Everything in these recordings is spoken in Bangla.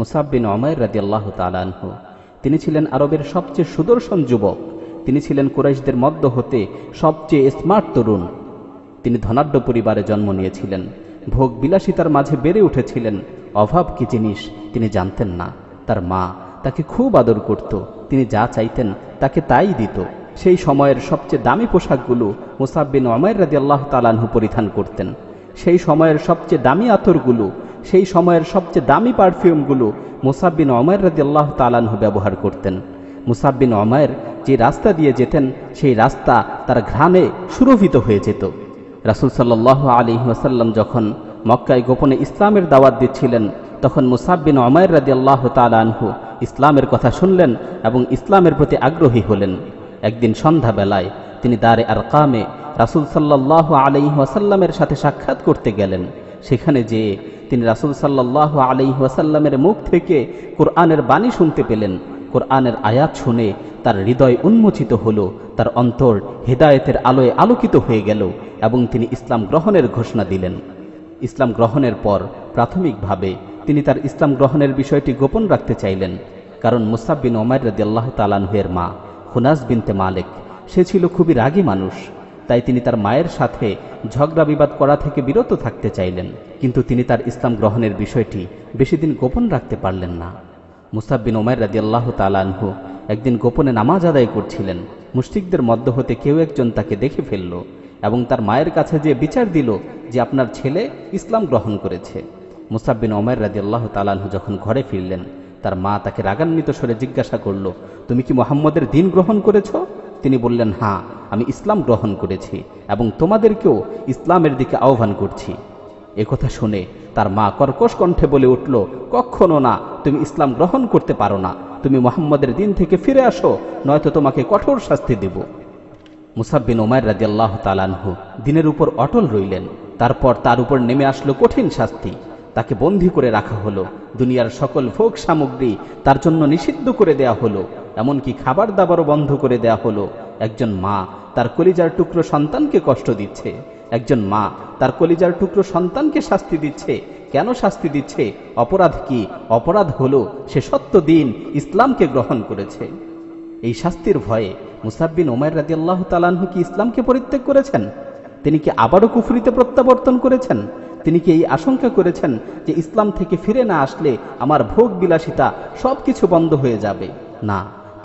মুসাববিন অমায়ের রাজি আল্লাহ তালানহ তিনি ছিলেন আরবের সবচেয়ে সুদর্শন যুবক তিনি ছিলেন কুরাইশদের মধ্য হতে সবচেয়ে স্মার্ট তরুণ তিনি ধনাঢ্য পরিবারে জন্ম নিয়েছিলেন ভোগ বিলাসিতার মাঝে বেড়ে উঠেছিলেন অভাব কি জিনিস তিনি জানতেন না তার মা তাকে খুব আদর করত তিনি যা চাইতেন তাকে তাই দিত সেই সময়ের সবচেয়ে দামি পোশাকগুলো মুসাববিন অমায়ের রাজি আল্লাহ তালানহু পরিধান করতেন সেই সময়ের সবচেয়ে দামি আতরগুলো সেই সময়ের সবচেয়ে দামি পারফিউমগুলো মুসাব্বিন অমায়ের রাজি আল্লাহ তালানহ ব্যবহার করতেন মুসাব্বিন অমায়ের যে রাস্তা দিয়ে যেতেন সেই রাস্তা তার ঘ্রাণে সুরভিত হয়ে যেত রাসুল সাল্লাহ আলী ওসাল্লাম যখন মক্কায় গোপনে ইসলামের দাওয়াত দিচ্ছিলেন তখন মুসাব্বিন অমায়ের রাজি আল্লাহ তালানহু ইসলামের কথা শুনলেন এবং ইসলামের প্রতি আগ্রহী হলেন একদিন সন্ধ্যাবেলায় তিনি দারে আর কামে রাসুল সাল্লাহ আলি ওয়াসাল্লামের সাথে সাক্ষাৎ করতে গেলেন সেখানে যে তিনি রাসুল সাল্লাহ আলি ওয়াসাল্লামের মুখ থেকে কোরআনের বাণী শুনতে পেলেন কোরআনের আয়াত শুনে তার হৃদয় উন্মোচিত হলো তার অন্তর হেদায়েতের আলোয় আলোকিত হয়ে গেল এবং তিনি ইসলাম গ্রহণের ঘোষণা দিলেন ইসলাম গ্রহণের পর প্রাথমিকভাবে তিনি তার ইসলাম গ্রহণের বিষয়টি গোপন রাখতে চাইলেন কারণ মুসাব বিন ওমায় রদি আল্লাহ তালানহের মা হুনাস বিনতে মালিক সে ছিল খুবই রাগী মানুষ তাই তিনি তার মায়ের সাথে ঝগড়া বিবাদ করা থেকে বিরত থাকতে চাইলেন কিন্তু তিনি তার ইসলাম গ্রহণের বিষয়টি বেশি দিন গোপন রাখতে পারলেন না মুসাববিন ওমায় আল্লাহ তালানহু একদিন গোপনে নামাজ আদায় করছিলেন মুশরিকদের মধ্য হতে কেউ একজন তাকে দেখে ফেলল এবং তার মায়ের কাছে যে বিচার দিল যে আপনার ছেলে ইসলাম গ্রহণ করেছে মুসাববিন ওমায় আল্লাহ তালানহু যখন ঘরে ফিরলেন তার মা তাকে রাগান্বিত স্বরে জিজ্ঞাসা করল তুমি কি মোহাম্মদের দিন গ্রহণ করেছো তিনি বললেন হ্যাঁ আমি ইসলাম গ্রহণ করেছি এবং তোমাদেরকেও ইসলামের দিকে আহ্বান করছি কথা শুনে তার মা কর্কশ কণ্ঠে বলে উঠল কখনো না তুমি ইসলাম গ্রহণ করতে পারো না তুমি মোহাম্মদের দিন থেকে ফিরে আসো নয়তো তোমাকে কঠোর শাস্তি দেব মুসাববিন ওমায় রাজি আল্লাহ তালানহু দিনের উপর অটল রইলেন তারপর তার উপর নেমে আসলো কঠিন শাস্তি তাকে বন্দি করে রাখা হলো দুনিয়ার সকল ভোগ সামগ্রী তার জন্য নিষিদ্ধ করে দেয়া হলো এমনকি খাবার দাবারও বন্ধ করে দেয়া হলো একজন মা তার কলিজার টুকরো সন্তানকে কষ্ট দিচ্ছে একজন মা তার কলিজার টুকরো সন্তানকে শাস্তি দিচ্ছে কেন শাস্তি দিচ্ছে অপরাধ কি অপরাধ হলো সে সত্য দিন ইসলামকে গ্রহণ করেছে এই শাস্তির ভয়ে মুসাব্বিন ওমায় রাজি আল্লাহ তালাহু কি ইসলামকে পরিত্যাগ করেছেন তিনি কি আবারও কুফরিতে প্রত্যাবর্তন করেছেন তিনি কি এই আশঙ্কা করেছেন যে ইসলাম থেকে ফিরে না আসলে আমার ভোগ বিলাসিতা সব কিছু বন্ধ হয়ে যাবে না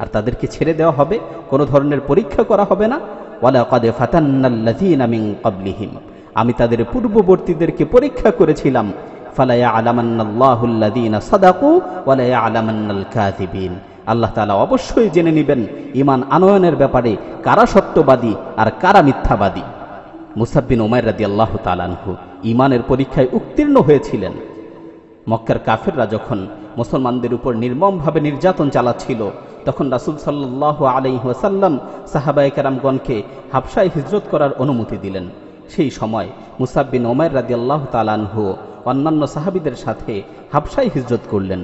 আর তাদেরকে ছেড়ে দেওয়া হবে কোনো ধরনের পরীক্ষা করা হবে না ওয়ালা কাদে ফাতান্নাল্লাজিনামিং আমি তাদের পূর্ববর্তীদেরকে পরীক্ষা করেছিলাম ফালায়া আলামান্নাল্লাহুল্লাদিনা সাদাকু ওয়ালায়া আলামান্নাল কাজিবিন আল্লাহ তালা অবশ্যই জেনে নেবেন ইমান আনয়নের ব্যাপারে কারা সত্যবাদী আর কারা মিথ্যাবাদী মুসাব্বিন উমায় রাদি আল্লাহ তালানহু ইমানের পরীক্ষায় উত্তীর্ণ হয়েছিলেন মক্কার কাফেররা যখন মুসলমানদের উপর নির্মমভাবে নির্যাতন চালাচ্ছিল তখন রাসুল সাল্লাহ আলহিহাসাল্লাম সাহাবায় কেরামগণকে হাফসায় হিজরত করার অনুমতি দিলেন সেই সময় মুসাব্বিন ওমায় আল্লাহ তালানহু অন্যান্য সাহাবিদের সাথে হাফসায় হিজরত করলেন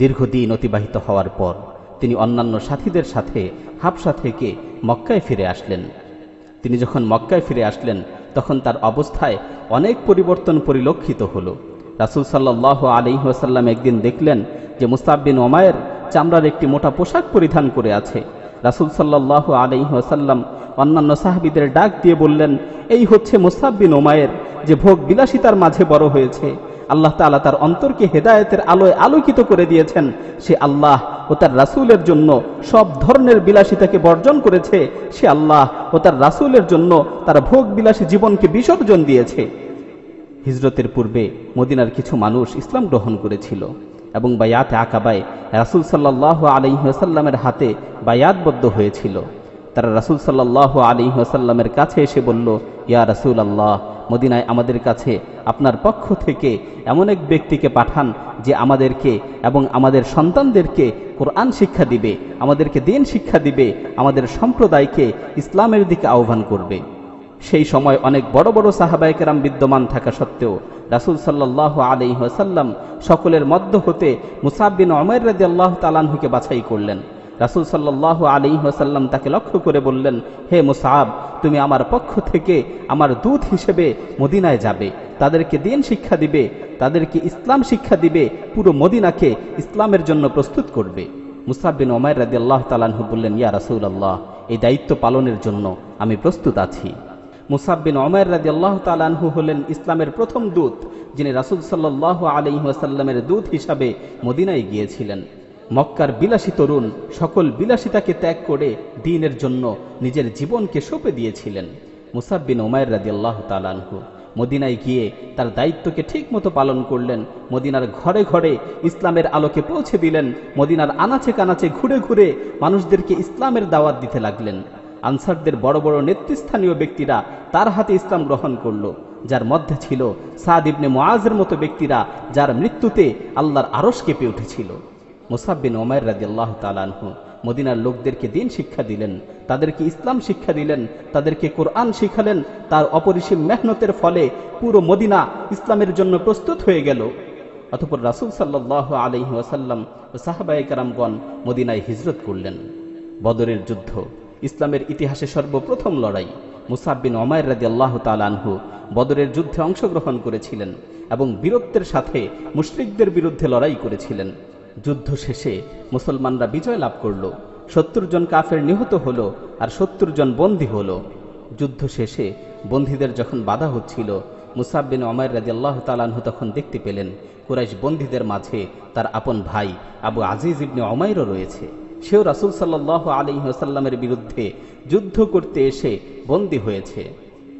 দীর্ঘদিন অতিবাহিত হওয়ার পর তিনি অন্যান্য সাথীদের সাথে হাফসা থেকে মক্কায় ফিরে আসলেন তিনি যখন মক্কায় ফিরে আসলেন তখন তার অবস্থায় অনেক পরিবর্তন পরিলক্ষিত হল রাসুল সাল্লাহ আলি ওসাল্লাম একদিন দেখলেন যে মুস্তাব্বিন ওমায়ের চামড়ার একটি মোটা পোশাক পরিধান করে আছে রাসুল সাল্লাহ ওসাল্লাম অন্যান্য সাহাবিদের ডাক দিয়ে বললেন এই হচ্ছে মুসাব্বিন ওমায়ের যে ভোগ বিলাসিতার মাঝে বড় হয়েছে আল্লাহ তালা তার অন্তরকে হেদায়তের আলোয় আলোকিত করে দিয়েছেন সে আল্লাহ ও তার রাসুলের জন্য সব ধরনের বিলাসিতাকে বর্জন করেছে সে আল্লাহ ও তার রাসুলের জন্য তার ভোগ বিলাসী জীবনকে বিসর্জন দিয়েছে হিজরতের পূর্বে মদিনার কিছু মানুষ ইসলাম গ্রহণ করেছিল এবং বায়াতে আকাবায় রাসুল সাল্লাহ আলিহাসাল্লামের হাতে বায়াতবদ্ধ হয়েছিল তারা রাসুল সাল্লাহ আলিহাসাল্লামের কাছে এসে বলল ইয়া রাসুল আল্লাহ মদিনায় আমাদের কাছে আপনার পক্ষ থেকে এমন এক ব্যক্তিকে পাঠান যে আমাদেরকে এবং আমাদের সন্তানদেরকে কোরআন শিক্ষা দিবে আমাদেরকে দিন শিক্ষা দিবে আমাদের সম্প্রদায়কে ইসলামের দিকে আহ্বান করবে সেই সময় অনেক বড় বড় সাহাবায়কেরাম বিদ্যমান থাকা সত্ত্বেও রাসুল সাল্লাহ আলহিহাসাল্লাম সকলের মধ্য হতে মুসাববিন অমর রাজি আল্লাহ তালানহুকে বাছাই করলেন রাসুল সাল্লাহ আলহিহাসাল্লাম তাকে লক্ষ্য করে বললেন হে মুসাব তুমি আমার পক্ষ থেকে আমার দূত হিসেবে মদিনায় যাবে তাদেরকে দিন শিক্ষা দিবে তাদেরকে ইসলাম শিক্ষা দিবে পুরো মদিনাকে ইসলামের জন্য প্রস্তুত করবে মুসাববিন ওমায় রাজি আল্লাহ তালাহু বললেন ইয়া রাসুল আল্লাহ এই দায়িত্ব পালনের জন্য আমি প্রস্তুত আছি মুসাববিন অমর রাজি আল্লাহ তালানহু হলেন ইসলামের প্রথম দূত যিনি রাসুল সাল্লাহ ওয়াসাল্লামের দূত হিসাবে মদিনায় গিয়েছিলেন মক্কার বিলাসী তরুণ সকল বিলাসিতাকে ত্যাগ করে দিনের জন্য নিজের জীবনকে সঁপে দিয়েছিলেন মুসাববিন ওমায়ের রাজি আল্লাহ তালানহু মদিনায় গিয়ে তার দায়িত্বকে ঠিকমতো পালন করলেন মদিনার ঘরে ঘরে ইসলামের আলোকে পৌঁছে দিলেন মদিনার আনাচে কানাচে ঘুরে ঘুরে মানুষদেরকে ইসলামের দাওয়াত দিতে লাগলেন আনসারদের বড় বড় নেতৃস্থানীয় ব্যক্তিরা তার হাতে ইসলাম গ্রহণ করল যার মধ্যে ছিল সাদ ইবনে মোয়াজের মতো ব্যক্তিরা যার মৃত্যুতে আল্লাহর আরস কেঁপে উঠেছিল মুসাববিন ওমায়ের রাজি আল্লাহ তালানহ মদিনার লোকদেরকে দিন শিক্ষা দিলেন তাদেরকে ইসলাম শিক্ষা দিলেন তাদেরকে কোরআন শিখালেন তার অপরিসীম মেহনতের ফলে পুরো মদিনা ইসলামের জন্য প্রস্তুত হয়ে গেল অতপর রাসুল সাল্লাহ আলহি ওসাল্লাম ও সাহাবাই কারামগণ মদিনায় হিজরত করলেন বদরের যুদ্ধ ইসলামের ইতিহাসে সর্বপ্রথম লড়াই মুসাববিন অমায়ের রাজি আল্লাহ তালানহু বদরের যুদ্ধে অংশগ্রহণ করেছিলেন এবং বীরত্বের সাথে মুশরিকদের বিরুদ্ধে লড়াই করেছিলেন যুদ্ধ শেষে মুসলমানরা বিজয় লাভ করল সত্তর জন কাফের নিহত হল আর সত্তর জন বন্দী হল যুদ্ধ শেষে বন্দীদের যখন বাধা হচ্ছিল মুসাববিন অমায় রাজি আল্লাহ তালানহু তখন দেখতে পেলেন কুরাইশ বন্দীদের মাঝে তার আপন ভাই আবু আজিজ ইবনে অমায়েরও রয়েছে সেও রাসুল সাল্লাহ আলী আসাল্লামের বিরুদ্ধে যুদ্ধ করতে এসে বন্দী হয়েছে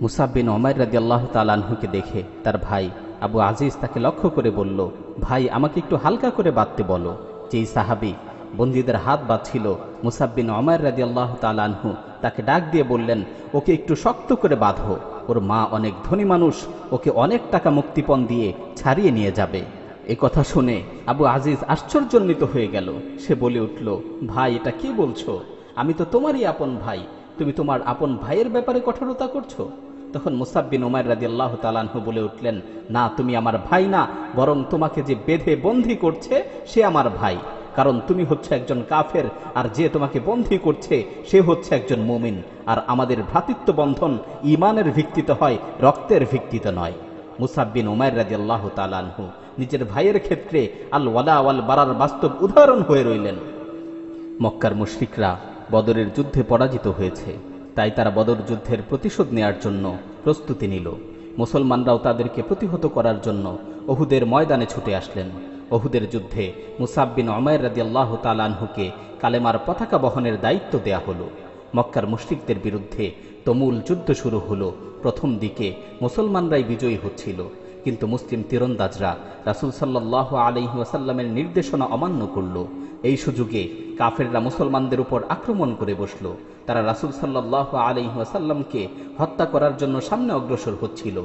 মুসাববিন ওমায় রাজি আল্লাহ তালাহুকে দেখে তার ভাই আবু আজিজ তাকে লক্ষ্য করে বলল ভাই আমাকে একটু হালকা করে বাঁধতে বলো যেই সাহাবি বন্দীদের হাত বাঁধছিল মুসাববিন ওমাইর রাজি আল্লাহ তালানহু তাকে ডাক দিয়ে বললেন ওকে একটু শক্ত করে বাঁধো ওর মা অনেক ধনী মানুষ ওকে অনেক টাকা মুক্তিপণ দিয়ে ছাড়িয়ে নিয়ে যাবে এ কথা শুনে আবু আজিজ আশ্চর্যজনিত হয়ে গেল সে বলে উঠল ভাই এটা কি বলছো আমি তো তোমারই আপন ভাই তুমি তোমার আপন ভাইয়ের ব্যাপারে কঠোরতা করছো তখন মুসাব্বিন ওমায় রাজি আল্লাহ তালানহ বলে উঠলেন না তুমি আমার ভাই না বরং তোমাকে যে বেঁধে বন্দি করছে সে আমার ভাই কারণ তুমি হচ্ছে একজন কাফের আর যে তোমাকে বন্দী করছে সে হচ্ছে একজন মুমিন আর আমাদের ভ্রাতৃত্ব বন্ধন ইমানের ভিত্তিতে হয় রক্তের ভিত্তিতে নয় মুসাববিন উমার রাজি আল্লাহ তালানহু নিজের ভাইয়ের ক্ষেত্রে আল ওয়ালা ওয়াল বারার বাস্তব উদাহরণ হয়ে রইলেন মক্কার মুশ্রিকরা বদরের যুদ্ধে পরাজিত হয়েছে তাই তারা বদর যুদ্ধের প্রতিশোধ নেয়ার জন্য প্রস্তুতি নিল মুসলমানরাও তাদেরকে প্রতিহত করার জন্য অহুদের ময়দানে ছুটে আসলেন অহুদের যুদ্ধে মুসাববিন অমায়ের রাজি আল্লাহ তালানহুকে কালেমার পতাকা বহনের দায়িত্ব দেয়া হলো মক্কার মুশ্রিকদের বিরুদ্ধে তমুল যুদ্ধ শুরু হলো প্রথম দিকে মুসলমানরাই বিজয়ী হচ্ছিল কিন্তু মুসলিম তীরন্দাজরা রাসুল সাল্লাহ আলহি নির্দেশনা অমান্য করল এই সুযোগে কাফেররা মুসলমানদের উপর আক্রমণ করে বসল তারা রাসুল সাল্লাহ আলিহাসাল্লামকে হত্যা করার জন্য সামনে অগ্রসর হচ্ছিল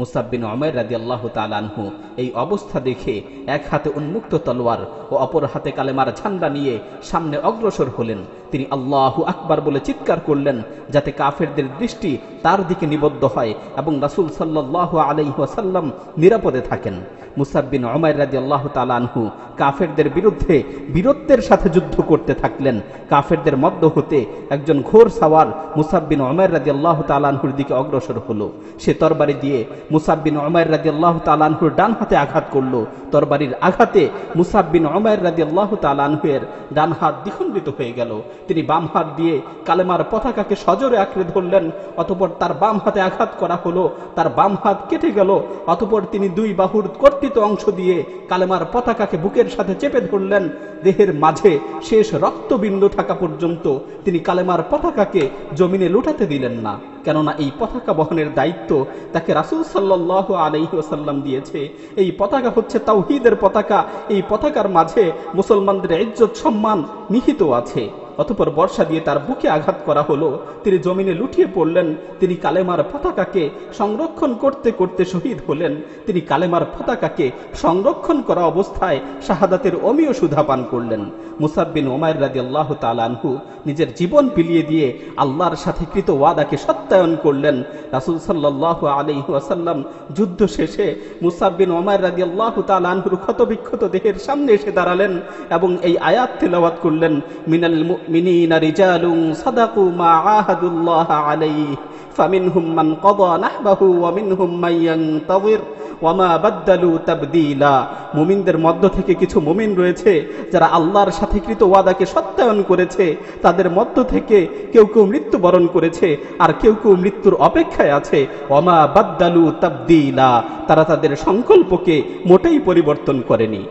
মুসাববিন অমের রাজি আল্লাহ তালানহু এই অবস্থা দেখে এক হাতে উন্মুক্ত তলোয়ার ও অপর হাতে কালেমার ঝান্ডা নিয়ে সামনে অগ্রসর হলেন তিনি আল্লাহু আকবার বলে চিৎকার করলেন যাতে কাফেরদের দৃষ্টি তার দিকে নিবদ্ধ হয় এবং রাসুল সাল্লাহ আলাইহাসাল্লাম নিরাপদে থাকেন মুসাববিন অমের রাজি আল্লাহ তালানহু কাফেরদের বিরুদ্ধে বীরত্বের সাথে যুদ্ধ করতে করতে থাকলেন কাফেরদের মধ্য হতে একজন ঘোর সাওয়ার মুসাববিন অমের রাজি আল্লাহ তালানহুর দিকে অগ্রসর হলো সে তরবারি দিয়ে মুসাববিন অমের রাজি আল্লাহ তালানহুর ডান হাতে আঘাত করল তরবারির আঘাতে মুসাববিন অমের রাজি আল্লাহ তালানহুয়ের ডান হাত দ্বিখণ্ডিত হয়ে গেল তিনি বাম হাত দিয়ে কালেমার পতাকাকে সজরে আঁকড়ে ধরলেন অতপর তার বাম হাতে আঘাত করা হলো তার বাম হাত কেটে গেল অতপর তিনি দুই বাহুর কর্তৃত অংশ দিয়ে কালেমার পতাকাকে বুকের সাথে চেপে ধরলেন দেহের মাঝে শেষ শেষ রক্তবিন্দু থাকা পর্যন্ত তিনি কালেমার পতাকাকে জমিনে লুটাতে দিলেন না কেননা এই পতাকা বহনের দায়িত্ব তাকে রাসুল সাল্লাহ আলহিউসাল্লাম দিয়েছে এই পতাকা হচ্ছে তাওহিদের পতাকা এই পতাকার মাঝে মুসলমানদের ইজ্জত সম্মান নিহিত আছে অতপর বর্ষা দিয়ে তার বুকে আঘাত করা হলো তিনি জমিনে লুটিয়ে পড়লেন তিনি কালেমার পতাকাকে সংরক্ষণ করতে করতে শহীদ হলেন তিনি কালেমার পতাকাকে সংরক্ষণ করা অবস্থায় শাহাদাতের অমীয় সুধা পান করলেন মুসাববিন ওমায়ের রাজি আল্লাহ তালানহু নিজের জীবন পিলিয়ে দিয়ে আল্লাহর সাথে কৃত ওয়াদাকে সত্যায়ন করলেন রাসুল সাল্লাহ আলি আসাল্লাম যুদ্ধ শেষে মুসাববিন ওমায়ের রাজি আল্লাহ তালানহুর ক্ষতবিক্ষত দেহের সামনে এসে দাঁড়ালেন এবং এই আয়াত তেলাওয়াত করলেন মিনাল المؤمنين رجال صدقوا ما عاهدوا الله عليه فمنهم من قضى نحبه ومنهم من ينتظر ওয়ামা বাদ্দালু তাবদিলা মুমিনদের মধ্য থেকে কিছু মুমিন রয়েছে যারা আল্লাহর সাথে কৃত ওয়াদাকে সত্যায়ন করেছে তাদের মধ্য থেকে কেউ কেউ মৃত্যুবরণ করেছে আর কেউ কেউ মৃত্যুর অপেক্ষায় আছে ওয়ামা বাদ্দালু তাবদিলা তারা তাদের সংকল্পকে মোটেই পরিবর্তন করেনি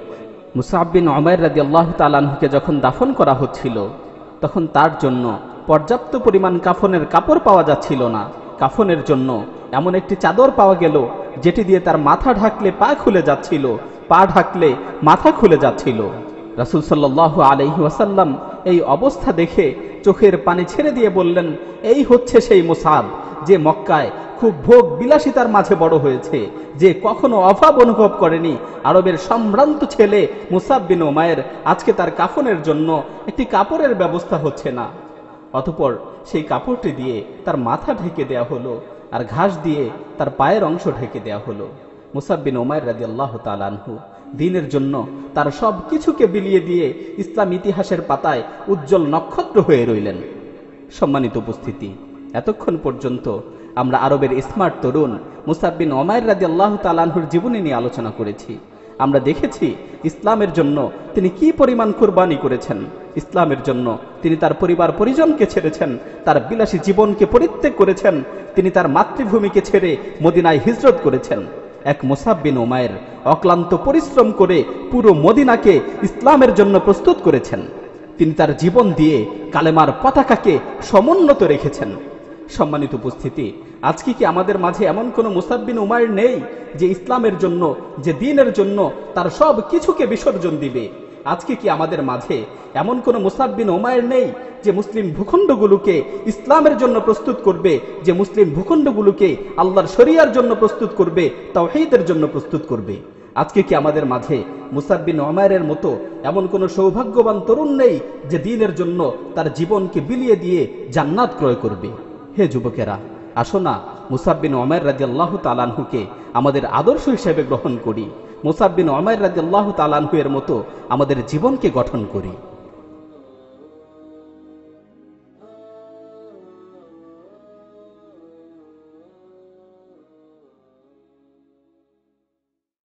মুসাববিন অমায়ের রাজি আল্লাহ তালাহুকে যখন দাফন করা হচ্ছিল তখন তার জন্য পর্যাপ্ত পরিমাণ কাফনের কাপড় পাওয়া যাচ্ছিল না কাফনের জন্য এমন একটি চাদর পাওয়া গেল যেটি দিয়ে তার মাথা ঢাকলে পা খুলে যাচ্ছিল পা ঢাকলে মাথা খুলে যাচ্ছিল রাসুল সাল্লাহ আলহি ওয়াসাল্লাম এই অবস্থা দেখে চোখের পানি ছেড়ে দিয়ে বললেন এই হচ্ছে সেই মোসাদ যে মক্কায় খুব ভোগ বিলাসিতার মাঝে বড় হয়েছে যে কখনো অভাব অনুভব করেনি আরবের সম্ভ্রান্ত ছেলে মুসাববিন ওমায়ের আজকে তার কাফনের জন্য একটি কাপড়ের ব্যবস্থা হচ্ছে না অতপর সেই কাপড়টি দিয়ে তার মাথা ঢেকে দেয়া হলো আর ঘাস দিয়ে তার পায়ের অংশ ঢেকে দেয়া হলো মুসাববিন ওমায়ের রাজি আল্লাহ তালানহু দিনের জন্য তার সব কিছুকে বিলিয়ে দিয়ে ইসলাম ইতিহাসের পাতায় উজ্জ্বল নক্ষত্র হয়ে রইলেন সম্মানিত উপস্থিতি এতক্ষণ পর্যন্ত আমরা আরবের স্মার্ট তরুণ মুসাব্বিন ওমায়ের রাজি আল্লাহ তালাহুর জীবনী নিয়ে আলোচনা করেছি আমরা দেখেছি ইসলামের জন্য তিনি কি পরিমাণ কোরবানি করেছেন ইসলামের জন্য তিনি তার পরিবার পরিজনকে ছেড়েছেন তার বিলাসী জীবনকে পরিত্যাগ করেছেন তিনি তার মাতৃভূমিকে ছেড়ে মদিনায় হিজরত করেছেন এক মুসাব্বিন ওমায়ের অক্লান্ত পরিশ্রম করে পুরো মদিনাকে ইসলামের জন্য প্রস্তুত করেছেন তিনি তার জীবন দিয়ে কালেমার পতাকাকে সমুন্নত রেখেছেন সম্মানিত উপস্থিতি আজকে কি আমাদের মাঝে এমন কোনো মুসাব্বিন উমায়ের নেই যে ইসলামের জন্য যে দিনের জন্য তার সব কিছুকে বিসর্জন দিবে আজকে কি আমাদের মাঝে এমন কোনো মুসাব্বিন ওমায়ের নেই যে মুসলিম ভূখণ্ডগুলোকে ইসলামের জন্য প্রস্তুত করবে যে মুসলিম ভূখণ্ডগুলোকে আল্লাহর শরিয়ার জন্য প্রস্তুত করবে তাওহীদের জন্য প্রস্তুত করবে আজকে কি আমাদের মাঝে মুসাববিন ওমায়ের মতো এমন কোনো সৌভাগ্যবান তরুণ নেই যে দিনের জন্য তার জীবনকে বিলিয়ে দিয়ে জান্নাত ক্রয় করবে হে যুবকেরা আসো না মুসাববিন অমের রাজি আল্লাহ তালানহুকে আমাদের আদর্শ হিসেবে গ্রহণ করি মুসাববিন অমের রাজি আল্লাহ তালানহু এর মতো আমাদের জীবনকে গঠন করি